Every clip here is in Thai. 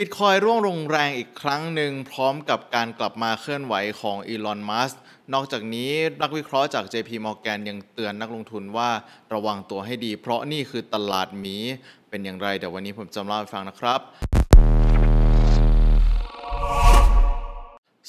บิตคอยร่วงลงแรงอีกครั้งหนึ่งพร้อมกับการกลับมาเคลื่อนไหวของอีลอนมัสนอกจากนี้นักวิเคราะห์จาก JP Morgan ยังเตือนนักลงทุนว่าระวังตัวให้ดี เพราะนี่คือตลาดหมีเป็นอย่างไรเดี๋ยววันนี้ผมจะเล่าให้ฟังนะครับ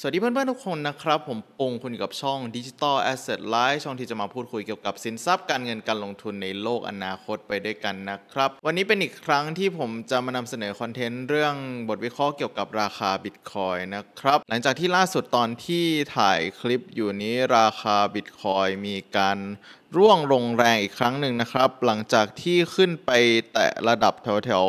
สวัสดีเพื่อนๆทุกคนนะครับ ผมองคุณกับช่อง Digital Asset Live ช่องที่จะมาพูดคุยเกี่ยวกับสินทรัพย์การเงินการลงทุนในโลกอนาคตไปด้วยกันนะครับ วันนี้เป็นอีกครั้งที่ผมจะมานำเสนอคอนเทนต์เรื่องบทวิเคราะห์เกี่ยวกับราคาบิตคอยนะครับ หลังจากที่ล่าสุดตอนที่ถ่ายคลิปอยู่นี้ราคาบิตคอยมีการร่วงลงแรงอีกครั้งหนึ่งนะครับ หลังจากที่ขึ้นไปแตะระดับแถวแถว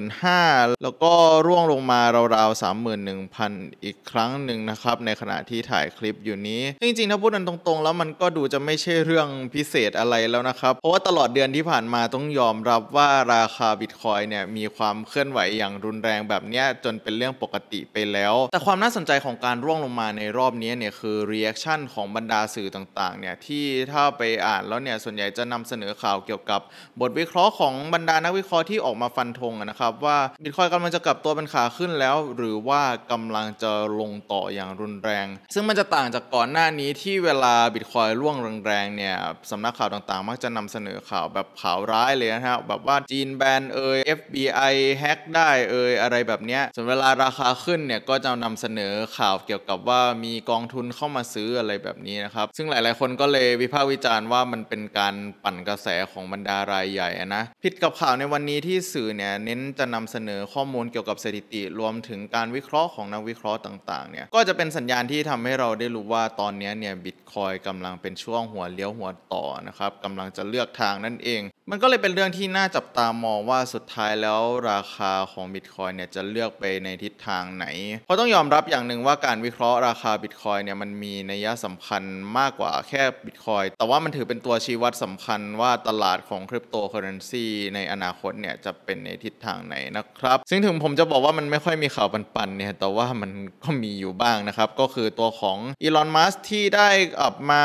35,000 แล้วก็ร่วงลงมาราวๆ 31,000 อีกครั้งหนึ่งนะครับ ในขณะที่ถ่ายคลิปอยู่นี้ จริงๆถ้าพูดกันตรงๆแล้วมันก็ดูจะไม่ใช่เรื่องพิเศษอะไรแล้วนะครับ เพราะว่าตลอดเดือนที่ผ่านมาต้องยอมรับว่าราคาบิตคอยเนี่ยมีความเคลื่อนไหวอย่างรุนแรงแบบนี้จนเป็นเรื่องปกติไปแล้วแต่ความน่าสนใจของการร่วงลงมาในรอบนี้เนี่ยคือเรีแอคชั่นของบรรดาสื่อต่างๆเนี่ยที่ถ้าไปอ่านแล้วเนี่ย ส่วนใหญ่จะนำเสนอข่าวเกี่ยวกับบทวิเคราะห์ของบรรดานักวิเคราะห์ที่ออกมาฟันธงนะครับว่าบิตคอยกำลังจะกลับตัวเป็นขาขึ้นแล้ว หรือว่ากำลังจะลงต่ออย่างรุนแรง ซึ่งมันจะต่างจากก่อนหน้านี้ที่เวลาบิตคอยร่วงแรงๆเนี่ยสำนักข่าวต่างๆมักจะนำเสนอข่าวแบบข่าวร้ายเลยนะครับแบบว่าจีนแบนเอย FBI แฮกได้เอยอะไรแบบเนี้ยส่วนเวลาราคาขึ้นเนี่ยก็จะนำเสนอข่าวเกี่ยวกับว่ามีกองทุนเข้ามาซื้ออะไรแบบนี้นะครับซึ่งหลายๆคนก็เลยวิพากษ์วิจารณณว่ามันเป็นการปั่นกระแสของบรรดารายใหญ่นะผิดกับข่าวในวันนี้ที่สื่อเนี่ยเน้นจะนำเสนอข้อมูลเกี่ยวกับสถิติรวมถึงการวิเคราะห์ของนักวิเคราะห์ต่างๆเนี่ยก็จะเป็นสัญญาณที่ทำให้เราได้รู้ว่าตอนนี้เนี่ยบิตคอยกำลังเป็นช่วงหัวเลี้ยวหัวต่อนะครับกำลังจะเลือกทางนั่นเองมันก็เลยเป็นเรื่องที่น่าจับตามองว่าสุดท้ายแล้วราคาของบิตคอยเนี่ยจะเลือกไปในทิศทางไหน เพราะต้องยอมรับอย่างหนึ่งว่าการวิเคราะห์ราคาบิตคอยเนี่ยมันมีนัยสำคัญมากกว่าแค่บิตคอยแต่ว่ามันถือเป็นตัวชี้วัดสำคัญว่าตลาดของคริปโตเคอเรนซีในอนาคตเนี่ยจะเป็นในทิศทางไหนนะครับ ซึ่งถึงผมจะบอกว่ามันไม่ค่อยมีข่าวปันๆเนี่ย แต่ว่ามันก็มีอยู่บ้างนะครับ ก็คือตัวของอีลอน มัสที่ได้ออกมา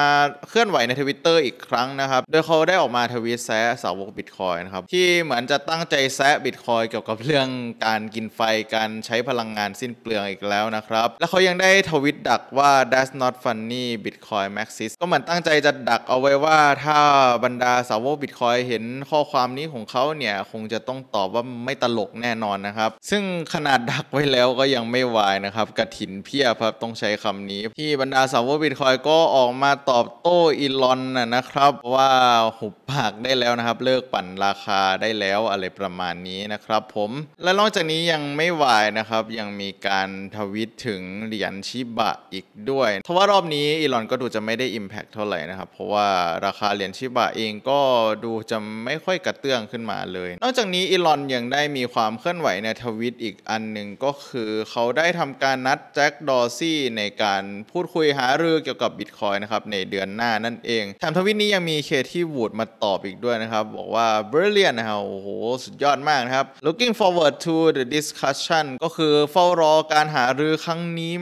เคลื่อนไหวในทวิตเตอร์อีกครั้งนะครับ โดยเขาได้ออกมาทวีตแซะาวกบิตคอยนะครับที่เหมือนจะตั้งใจแซะบิตคอยเกี่ยวกับเรื่องการกินไฟการใช้พลังงานสิ้นเปลืองอีกแล้วนะครับ แล้วเขายังได้ทวิตดักว่า that's not funny bitcoin maxis ก็เหมือนตั้งใจจะดักเอาไว้ว่า ถ้าบรรดาสาวกบิตคอยเห็นข้อความนี้ของเขาเนี่ย คงจะต้องตอบว่าไม่ตลกแน่นอนนะครับ ซึ่งขนาดดักไว้แล้วก็ยังไม่วายนะครับกระถินเพียบครับต้องใช้คำนี้ที่บรรดาสาวกบิตคอยก็ออกมาตอบโต้อีลอนนะครับว่าหุบปากได้แล้วนะครับับเลิกปั่นราคาได้แล้วอะไรประมาณนี้นะครับผม และนอกจากนี้ยังไม่วายนะครับยังมีการทวิตถึงเหรียญชิบะอีกด้วยทว่ารอบนี้อีลอนก็ดูจะไม่ได้ Impact เท่าไหร่นะครับ เพราะว่าราคาเหรียญชิบะเองก็ดูจะไม่ค่อยกระเตื้องขึ้นมาเลยนอกจากนี้อีลอนยังได้มีความเคลื่อนไหวในทวิตอีกอันหนึ่งก็คือเขาได้ทำการนัดแจ็คดอซี่ในการพูดคุยหารือเกี่ยวกับบิตคอยนะครับในเดือนหน้านั่นเองแถมทวิตนี้ยังมีเคที่วูดมาตอบอีกด้วยนะครับบอกว่า brilliant นะครับโอ้โหสุดยอดมากนะครับ looking forward to the discussion ก็คือเฝ้ารอการหารือครั้งนี้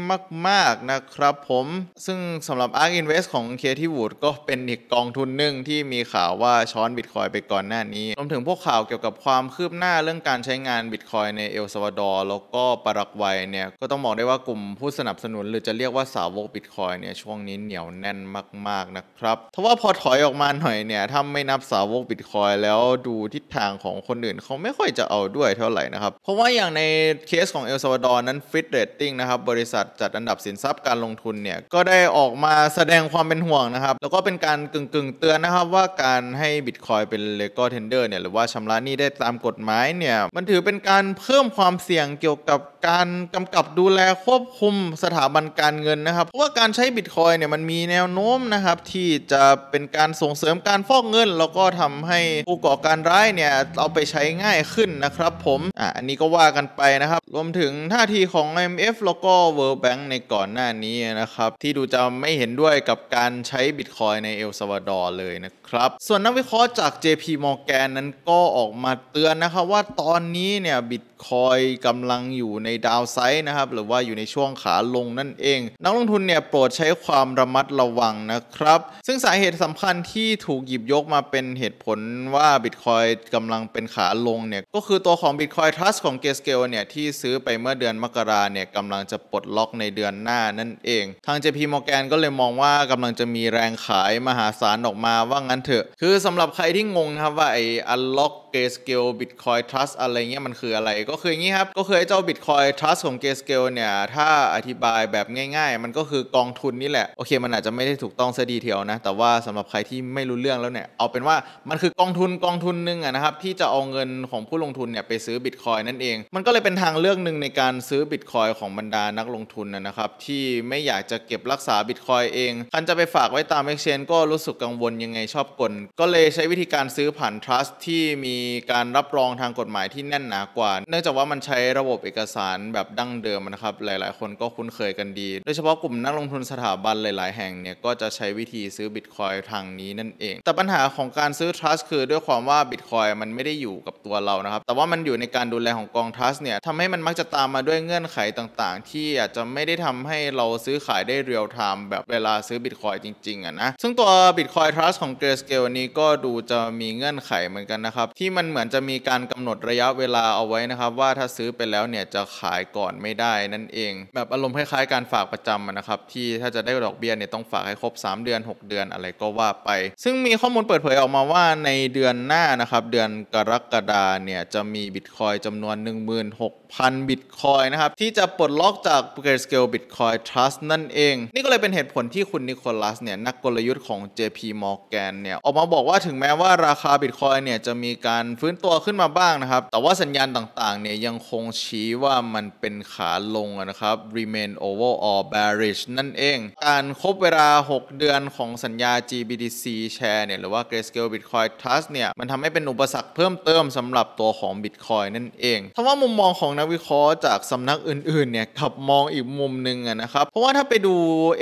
มากๆนะครับผมซึ่งสำหรับ ARK Invest ของ k a t i e Wood ก็เป็นอีกกองทุนหนึ่งที่มีข่าวว่าช้อนบิตคอยไปก่อนหน้านี้รวมถึงพวกข่าวเกี่ยวกับความคืบหน้าเรื่องการใช้งานบิตคอยในเอลซาวาดอร์แล้วก็ปารากวัยเนี่ย ก็ต้องบอกได้ว่ากลุ่มผู้สนับสนุน หรือจะเรียกว่าสาวกบิตคอยเนี่ยช่วงนี้เหนียวแน่นมากๆนะครับทว่าพอถอยออกมาหน่อยเนี่ยถ้าไม่นับสาวกบิตคคอยแล้วดูทิศทางของคนอื่นเขาไม่ค่อยจะเอาด้วยเท่าไหร่นะครับ เพราะว่าอย่างในเคสของเอลซาวาดอร์นั้นฟิตเรตติ้งนะครับ บริษัทจัดอันดับสินทรัพย์การลงทุนเนี่ย ก็ได้ออกมาแสดงความเป็นห่วงนะครับ แล้วก็เป็นการกึ่งกึ่งเตือนนะครับ ว่าการให้บิตคอยเป็นเลโก้เทนเดอร์เนี่ยหรือว่าชำระหนี้ได้ตามกฎหมายเนี่ย มันถือเป็นการเพิ่มความเสี่ยงเกี่ยวกับการกำกับดูแลควบคุมสถาบันการเงินนะครับเพราะว่าการใช้บิตคอยเนี่ยมันมีแนวโน้มนะครับที่จะเป็นการส่งเสริมการฟอกเงิน แล้วก็ทำใหผู้ก่อการร้ายเนี่ย เอาไปใช้ง่ายขึ้นนะครับผมอ่ะอันนี้ก็ว่ากันไปนะครับ รวมถึงท่าทีของ IMF แล้วก็ World Bank ในก่อนหน้านี้นะครับ ที่ดูจะไม่เห็นด้วยกับการใช้บิตคอยในเอลซาวาดอร์เลยนะครับ ส่วนนักวิเคราะห์จาก JP Morgan นั้นก็ออกมาเตือนนะครับว่าตอนนี้เนี่ยบิตคอยกำลังอยู่ในดาวไซด์นะครับ หรือว่าอยู่ในช่วงขาลงนั่นเอง นักลงทุนเนี่ย โปรดใช้ความระมัดระวังนะครับ ซึ่งสาเหตุสำคัญที่ถูกหยิบยกมาเป็นเหตุผลว่าบิตคอยกำลังเป็นขาลงเนี่ย ก็คือตัวของ Bitcoin Trust ของเกสเกลเนี่ย ที่ซื้อไปเมื่อเดือนมกราเนี่ยกำลังจะปลดล็อกในเดือนหน้านั่นเอง ทางจพีมอร์แกนก็เลยมองว่ากำลังจะมีแรงขายมหาศาลออกมาว่างั้นเถอะคือสำหรับใครที่งงครับว่าไอ้ัลล็อกเกสเกลบิตคอยทรัสอะไรเงี้ยมันคืออะไรก็คืออย่างนี้ครับ ก็คือเจ้าบิตคอยทรัสของเกสเกลเนี่ย ถ้าอธิบายแบบง่ายๆ มันก็คือกองทุนนี่แหละโอเค มันอาจจะไม่ได้ถูกต้องซะดีเทียวนะ แต่ว่าสำหรับใครที่ไม่รู้เรื่องแล้วเนี่ย เอาเป็นว่ามันคือกองทุนกองทุนนึงอะนะครับ ที่จะเอาเงินของผู้ลงทุนเนี่ยไปซื้อบิตคอยนั่นเอง มันก็เลยเป็นทางเลือกหนึ่งในการซื้อบิตคอยของบรรดานักลงทุนนะครับที่ไม่อยากจะเก็บรักษาบิตคอยเองคันจะไปฝากไว้ตามเอ็กเชนนก็รู้สึกกังวลยังไงชอบกลก็เลยใช้วิธีการซื้อผ่านทรัสที่มีีการรับรองทางกฎหมายที่แน่นหนากว่า เนื่องจากว่ามันใช้ระบบเอกสารแบบดั้งเดิมนะครับ หลายๆ คนก็คุ้นเคยกันดี โดยเฉพาะกลุ่มนักลงทุนสถาบันหลายๆแห่งเนี่ย ก็จะใช้วิธีซื้อบิตคอยทางนี้นั่นเอง แต่ปัญหาของการซื้อรัสต์คือด้วยความว่าบิตคอยมันไม่ได้อยู่กับตัวเรานะครับ แต่ว่ามันอยู่ในการดูแลของกองรัสต์เนี่ยทำให้มันมักจะตามมาด้วยเงื่อนไขต่าง ๆ ที่อาจจะไม่ได้ทำให้เราซื้อขายได้เรียลไทม์แบบเวลาซื้อบิตคอยจริง ๆอะนะ ซึ่งตัวบิตคอยรัสต์ของเกรสเกลนี้ก็ดูจะมีเงื่อนไขเหมือนกันนะครับที่มันเหมือนจะมีการกำหนดระยะเวลาเอาไว้ นะครับว่าถ้าซื้อไปแล้วเนี่ย จะขายก่อนไม่ได้นั่นเองแบบอารมณ์คล้ายๆการฝากประจำนะครับที่ถ้าจะได้ดอกเบี้ยเนี่ยต้องฝากให้ครบ 3 เดือน 6 เดือนอะไรก็ว่าไป ซึ่งมีข้อมูลเปิดเผยออกมาว่าในเดือนหน้านะครับ เดือนกรกฎาเนี่ยจะมีบิตคอยจำนวน 16,000บิตคอยนะครับที่จะปลดล็อกจาก Grayscale Bitcoin Trust นั่นเอง นี่ก็เลยเป็นเหตุผลที่คุณนิโคลัสเนี่ยนักกลยุทธ์ของ JP Morgan เนี่ยออกมาบอกว่าถึงแม้ว่าราคาบิตคอยเนี่ยจะมีการการฟื้นตัวขึ้นมาบ้างนะครับ แต่ว่าสัญญาณต่าง ๆ เนี่ยยังคงชี้ว่ามันเป็นขาลงนะครับ remain overall bearish นั่นเอง การครบเวลา 6 เดือนของสัญญา GBTC share เนี่ยหรือว่า Grayscale Bitcoin Trust เนี่ย มันทำให้เป็นอุปสรรคเพิ่มเติมสำหรับตัวของ Bitcoin นั่นเองทว่ามุมมองของนักวิเคราะห์จากสำนักอื่นๆ เนี่ยกับมองอีกมุมหนึ่งนะครับ เพราะว่าถ้าไปดู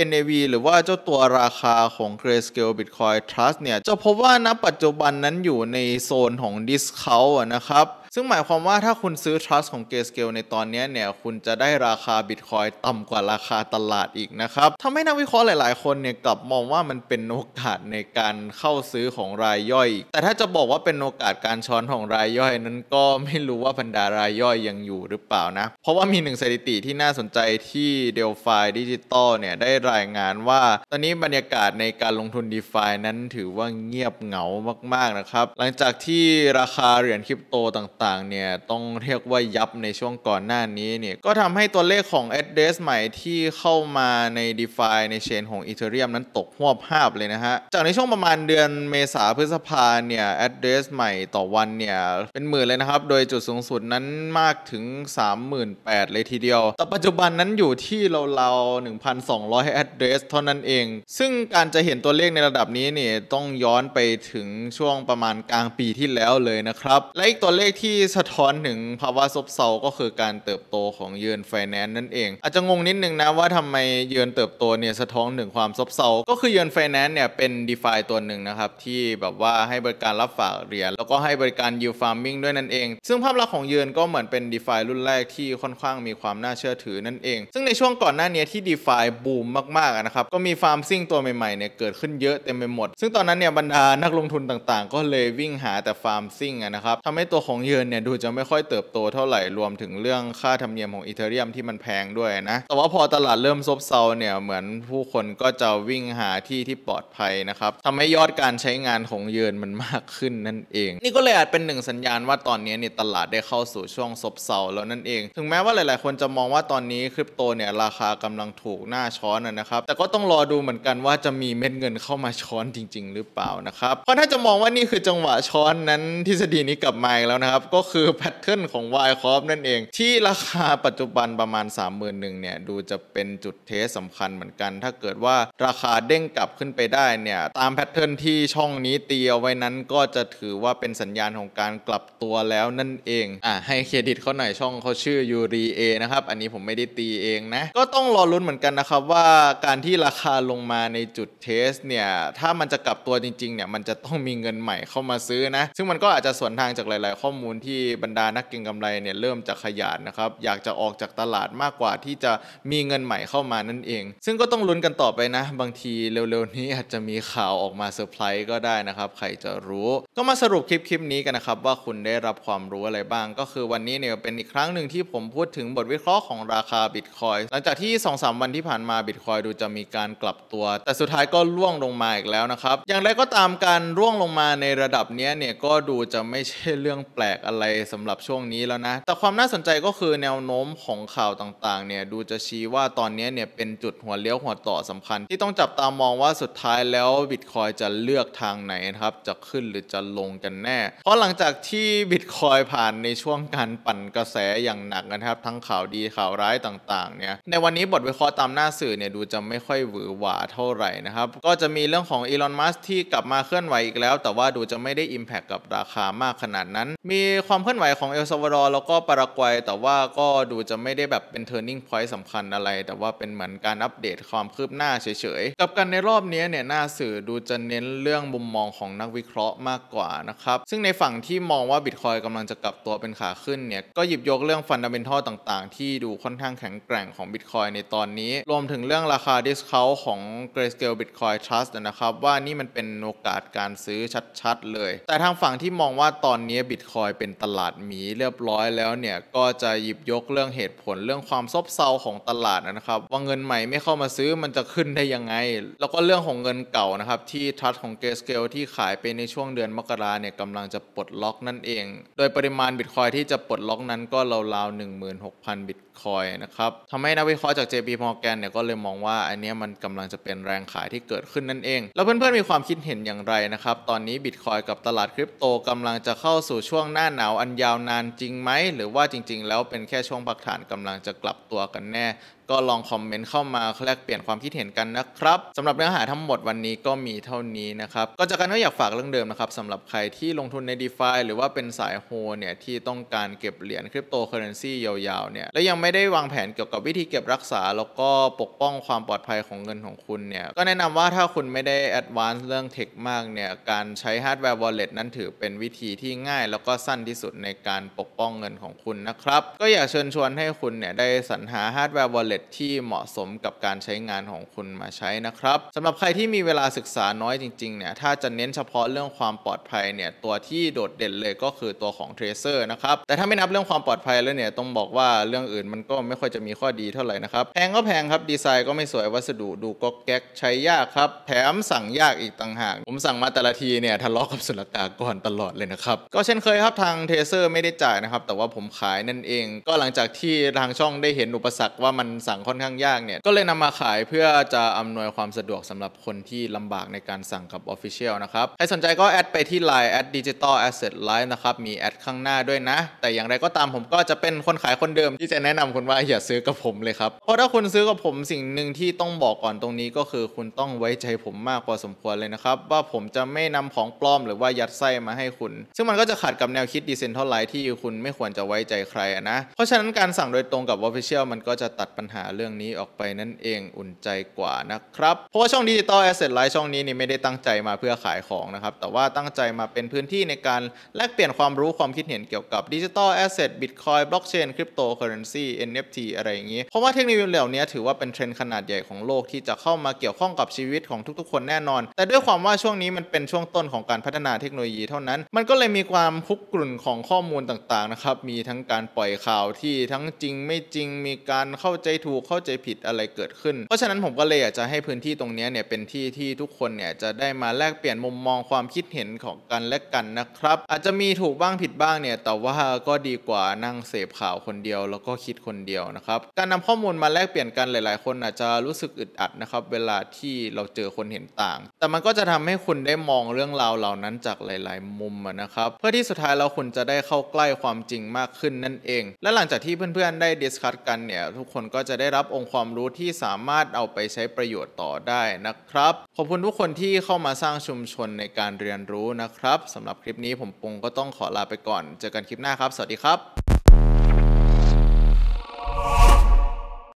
NAV หรือว่าเจ้าตัวราคาของ Grayscale Bitcoin Trust เนี่ยจะพบว่าณปัจจุบันนั้นอยู่ในโซนของดิสเขานะครับซึ่งหมายความว่าถ้าคุณซื้อ trust ของ Grayscale ในตอนนี้เนี่ย คุณจะได้ราคาบิตคอยต่ำกว่าราคาตลาดอีกนะครับทำให้นักวิเคราะห์หลายๆ คนเนี่ยกลับมองว่ามันเป็นโอกาสในการเข้าซื้อของรายย่อย แต่ถ้าจะบอกว่าเป็นโอกาสการช้อนของรายย่อยนั้นก็ไม่รู้ว่าบรรดารายย่อยยังอยู่หรือเปล่านะ เพราะว่ามีหนึ่งสถิติที่น่าสนใจที่ d e ล p h i Digital เนี่ยได้รายงานว่า ตอนนี้บรรยากาศในการลงทุน DeFi นั้นถือว่าเงียบเหงามากๆนะครับหลังจากที่ราคาเหรียญคริปโตต่างต่างๆเนี่ยต้องเรียกว่ายับในช่วงก่อนหน้านี้เนี่ย ก็ทำให้ตัวเลขของ address ใหม่ที่เข้ามาใน DeFi ในเชนของ Ethereum นั้นตกหวบภาพเลยนะฮะ จากในช่วงประมาณเดือนเมษาพฤษภาเนี่ย address ใหม่ต่อวันเนี่ยเป็นหมื่นเลยนะครับ โดยจุดสูงสุดนั้นมากถึง 38,000เลยทีเดียว แต่ปัจจุบันนั้นอยู่ที่เราๆ 1,200 address เท่านั้นเอง ซึ่งการจะเห็นตัวเลขในระดับนี้เนี่ยต้องย้อนไปถึงช่วงประมาณกลางปีที่แล้วเลยนะครับ และอีกตัวเลขที่ที่สะท้อนถึงภาวะซบเซา ก็คือการเติบโตของเยือนไฟแนนซ์นั่นเอง อาจจะงงนิดนึงนะว่าทำไมเยือนเติบโตเนี่ยสะท้อนถึงความซบเซาก็คือเยือนไฟแนนซ์เนี่ย เป็นดีฟาตัวหนึ่งนะครับที่แบบว่าให้บริการรับฝากเหรียญแล้วก็ให้บริการยูฟาร์มิงด้วยนั่นเอง ซึ่งภาพลักษณ์ของเยือนก็เหมือนเป็นดีฟารุ่นแรกที่ค่อนข้างมีความน่าเชื่อถือนั่นเอง ซึ่งในช่วงก่อนหน้านี้ที่ดีฟาบูมมากๆนะครับก็มีฟาร์มซิ่งตัวใหม่ๆเนี่ยเกิดขึ้นเยอะเต็มไปหมด ซึ่งตอนนั้นเนี่ยบรรดานักลงทุนต่างๆก็เลยวิ่งหาแต่ฟาร์มซิ่งนะครับทำให้ตัวของเยือนนเนี่ยดูจะไม่ค่อยเติบโตเท่าไหร่รวมถึงเรื่องค่าธรรมเนียมของอีเทอรียมที่มันแพงด้วยนะแต่ว่าพอตลาดเริ่มซบเซาเนี่ย เหมือนผู้คนก็จะวิ่งหาที่ที่ปลอดภัยนะครับทำให้ยอดการใช้งานของเยินมันมากขึ้นนั่นเอง นี่ก็เลยอาจเป็นหนึ่งสัญญาณว่าตอนนี้เนี่ยตลาดได้เข้าสู่ช่วงซบเซาแล้วนั่นเอง ถึงแม้ว่าหลายๆ คนจะมองว่าตอนนี้คริปโตเนี่ยราคากำลังถูกหน้าช้อนนะครับ แต่ก็ต้องรอดูเหมือนกันว่าจะมีเม็ดเงินเข้ามาช้อนจริง ๆ หรือเปล่านะครับเพราะถ้าจะมองว่านี่คือจังหวะช้อนนั้นทฤษฎีนี้กลับมาีแล้วนะครับก็คือแพทเทิร์นของ Y Corp นั่นเอง ที่ราคาปัจจุบันประมาณ 3 0 0 0 0เนี่ย ดูจะเป็นจุดเทสสำคัญเหมือนกัน ถ้าเกิดว่าราคาเด้งกลับขึ้นไปได้เนี่ย ตามแพทเทิร์นที่ช่องนี้ตีเอาไว้นั้นก็จะถือว่าเป็นสัญญาณของการกลับตัวแล้วนั่นเองอ่ะให้เครดิตเขาหน่อยช่องเขาชื่อยูรีเอนะครับ อันนี้ผมไม่ได้ตีเองนะ ก็ต้องรอลุ้นเหมือนกันนะครับว่าการที่ราคาลงมาในจุดเทสเนี่ยถ้ามันจะกลับตัวจริงๆเนี่ยมันจะต้องมีเงินใหม่เข้ามาซื้อนะซึ่งมันก็อาจจะสวนทางจากหลายๆ ข้อมูลลที่บรรดานักเก็งกำไรเนี่ยเริ่มจะขยานนะครับ อยากจะออกจากตลาดมากกว่าที่จะมีเงินใหม่เข้ามานั่นเอง ซึ่งก็ต้องลุ้นกันต่อไปนะ บางทีเร็วๆนี้อาจจะมีข่าวออกมาเซอร์ไพรส์ก็ได้นะครับ ใครจะรู้ ก็มาสรุปคลิปคลิปนี้กันนะครับ ว่าคุณได้รับความรู้อะไรบ้าง ก็คือวันนี้เนี่ยเป็นอีกครั้งหนึ่งที่ผมพูดถึงบทวิเคราะห์ของราคาบิตคอยหลังจากที่2อสวันที่ผ่านมาบิตคอยดูจะมีการกลับตัว แต่สุดท้ายก็ร่วงลงมาอีกแล้วนะครับอย่างไรก็ตามการร่วงลงมาในระดับนี้เนี่ยก็ดูจะไม่ใช่เรื่องแปลกอะไรสำหรับช่วงนี้แล้วนะ แต่ความน่าสนใจก็คือแนวโน้มของข่าวต่าง ๆ เนี่ย ดูจะชี้ว่าตอนนี้เนี่ยเป็นจุดหัวเลี้ยว หัวต่อสำคัญที่ต้องจับตามองว่าสุดท้ายแล้วบิตคอยจะเลือกทางไหนนะครับ จะขึ้นหรือจะลงกันแน่ เพราะหลังจากที่บิตคอยผ่านในช่วงการปั่นกระแสอย่างหนักนะครับ ทั้งข่าวดีข่าวร้ายต่างๆเนี่ยในวันนี้บทวิเคราะห์ตามหน้าสื่อเนี่ยดูจะไม่ค่อยหวือหวาเท่าไหร่นะครับก็จะมีเรื่องของอีลอนมัสที่กลับมาเคลื่อนไหวอีกแล้ว แต่ว่าดูจะไม่ได้อิมแพคกับราคามากขนาดนั้นมีความเคลื่อนไหวของเอลซาวาดอร์แล้วก็ปารากวัย แต่ว่าก็ดูจะไม่ได้แบบเป็น turning point สำคัญอะไร แต่ว่าเป็นเหมือนการอัปเดตความคืบหน้าเฉยๆ กับกันในรอบนี้เนี่ย หน้าสื่อดูจะเน้นเรื่องมุมมองของนักวิเคราะห์มากกว่านะครับ ซึ่งในฝั่งที่มองว่าบิตคอยกำลังจะกลับตัวเป็นขาขึ้นเนี่ย ก็หยิบยกเรื่องฟันดัมเบลท่อต่างๆ ที่ดูค่อนข้างแข็งแกร่งของบิตคอยในตอนนี้รวมถึงเรื่องราคาดิสเคาลของ Grayscale Bitcoin Trust นะครับ ว่านี่มันเป็นโอกาสการซื้อชัดๆ เลย แต่ทางฝั่งที่มองว่าตอนนี้บิตคอยเเป็น ตลาด หมีเรียบร้อยแล้ว เนี่ย ก็จะหยิบยกเรื่องเหตุผลเรื่องความซบเซาของตลาดนะ ครับ ว่าเงินใหม่ไม่เข้ามาซื้อมันจะขึ้นได้ยังไง แล้วก็เรื่องของเงินเก่า นะ ครับ ที่ทัชของเกสเกลที่ขายไปในช่วงเดือนมกราเนี่ยกำลังจะปลดล็อกนั่นเอง โดยปริมาณบิตคอยที่จะปลดล็อกนั้นก็ราวๆ16,000บิต Bitcoin นะครับทำให้นักวิเคราะห์จาก JP Morgan เนี่ยก็เลยมองว่าอันนี้มันกำลังจะเป็นแรงขายที่เกิดขึ้นนั่นเอง แล้วเพื่อนๆ มีความคิดเห็นอย่างไรนะครับ ตอนนี้ Bitcoin กับตลาดคริปโตกำลังจะเข้าสู่ช่วงหน้าหนาวอันยาวนานจริงไหม หรือว่าจริงๆ แล้วเป็นแค่ช่วงพักฐานกำลังจะกลับตัวกันแน่ก็ลองคอมเมนต์เข้ามาแลกเปลี่ยนความคิดเห็นกันนะครับสำหรับเนื้อหาทั้งหมดวันนี้ก็มีเท่านี้นะครับก็จากกันก็อยากฝากเรื่องเดิมนะครับสำหรับใครที่ลงทุนใน d e f าหรือว่าเป็นสายโฮเนี่ยที่ต้องการเก็บเหรียญคริปโตเคอเรนซียาวๆเนี่ยและยังไม่ได้วางแผนเกี่ยวกับวิธีเก็บรักษา แล้วก็ปกป้องความปลอดภัยของเงินของคุณเนี่ยก็แนะนำว่าถ้าคุณไม่ได้แอดวานซ์เรื่องเทคมากเนี่ยการใช้ฮาร์ดแวร์วอลเล็ตนั้นถือเป็นวิธีที่ง่าย แล้วก็สั้นที่สุดในการปกป้องเงินของคุณนะครับก็อยากเชิญชวนให้คุณเนี่ยได้สรรหาฮาร์ดแวร์วอลเล็ล็ตที่เหมาะสมกับการใช้งานของคุณมาใช้นะครับสำหรับใครที่มีเวลาศึกษาน้อยจริง ๆเนี่ยถ้าจะเน้นเฉพาะเรื่องความปลอดภัยเนี่ย ตัวที่โดดเด่นเลยก็คือตัวของ Tracer นะครับแต่ถ้าไม่นับเรื่องความปลอดภัยแล้วเนี่ยต้องบอกว่าเรื่องอื่นมันก็ไม่ค่อยจะมีข้อดีเท่าไหร่นะครับแพงก็แพงครับดีไซน์ก็ไม่สวยวัสดุดูก็แก๊กใช้ยากครับ แถมสั่งยากอีกต่างหากผมสั่งมาแต่ละทีเนี่ยทะเลาะกับสุลกากรตลอดเลยนะครับก็เช่นเคยครับทางเทเซอร์ไม่ได้จ่ายนะครับแต่ว่าผมขายนั่นเอง ก็หลังจากที่ทางช่องได้เห็นอุปสรรคว่ามันสั่งค่อนข้างยากเนี่ย ก็เลยนำมาขายเพื่อจะอำนวยความสะดวกสำหรับคนที่ลำบากในการสั่งกับ Official นะครับ ใครสนใจก็แอดไปที่ Line แอดดิจิตอลแอสเซทไลนะครับ มี แอดข้างหน้าด้วยนะ แต่อย่างไรก็ตามผมก็จะเป็นคนขายคนเดิมที่จะแนะนำคุณว่า อย่าซื้อกับผมเลยครับ เพราะถ้าคุณซื้อกับผมสิ่งหนึ่งที่ต้องบอกก่อนตรงนี้ก็คือคุณต้องไว้ใจผมมากพอสมควรเลยนะครับว่าผมจะไม่นำของปลอมหรือว่ายัดไส้มาให้คุณ ซึ่งมันก็จะขัดกับแนวคิดดิเซนทัลไลท์ที่คุณไม่ควรจะไว้ใจใครนะ เพราะฉะนั้นการสั่งโดยตรงกับ Official มันก็จะตัดปัญหาเรื่องนี้ออกไปนั่นเองอุ่นใจกว่านะครับ เพราะว่าช่องดิจิตอลแอสเซทไลท์ช่องนี้นี่ไม่ได้ตั้งใจมาเพื่อขายของนะครับ แต่ว่าตั้งใจมาเป็นพื้นที่ในการแลกเปลี่ยนความรู้ความคิดเห็นเกี่ยวกับดิจิตอลแอสเซทบิตคอยบล็อกเชนคริปโตเคอเรนซีเอ็นเอฟทีอะไรอย่างนี้เพราะว่าเทคโนโลยีเหล่านี้ถือว่าเป็นเทรนด์ขนาดใหญ่ของโลกที่จะเข้ามาเกี่ยวข้องกับชีวิตของทุกๆคนแน่นอน แต่ด้วยความว่าช่วงนี้มันเป็นช่วงต้นของการพัฒนาเทคโนโลยี เท่านั้นมันก็เลยมีความคุกกลุ่นของข้อมูลต่างๆนะครับมีทั้งการปล่อยข่าวที่ทั้งจริงไม่จริงมีการเข้าใจถูกเข้าใจผิดอะไรเกิดขึ้น เพราะฉะนั้นผมก็เลยอยากจะให้พื้นที่ตรงนี้เนี่ยเป็นที่ที่ทุกคนเนี่ยจะได้มาแลกเปลี่ยนมุมมองความคิดเห็นของกันและกันนะครับอาจจะมีถูกบ้างผิดบ้างเนี่ยแต่ว่าก็ดีกว่านั่งเสพข่าวคนเดียวแล้วก็คิดคนเดียวนะครับการนำข้อมูลมาแลกเปลี่ยนกันหลายๆคนอาจจะรู้สึกอึดอัดนะครับเวลาที่เราเจอคนเห็นต่าง แต่มันก็จะทำให้คุณได้มองเรื่องราวเหล่านั้นจากหลาย ๆ มุมนะครับเพื่อที่สุดท้ายเราคุณจะได้เข้าใกล้ความจริงมากขึ้นนั่นเอง และหลังจากที่เพื่อนๆได้ดิสคัตกันเนี่ยทุกคนก็จะจะได้รับองค์ความรู้ที่สามารถเอาไปใช้ประโยชน์ต่อได้นะครับ ขอบคุณทุกคนที่เข้ามาสร้างชุมชนในการเรียนรู้นะครับสำหรับคลิปนี้ผมปงก็ต้องขอลาไปก่อน เจอกันคลิปหน้าครับ สวัสดีครับ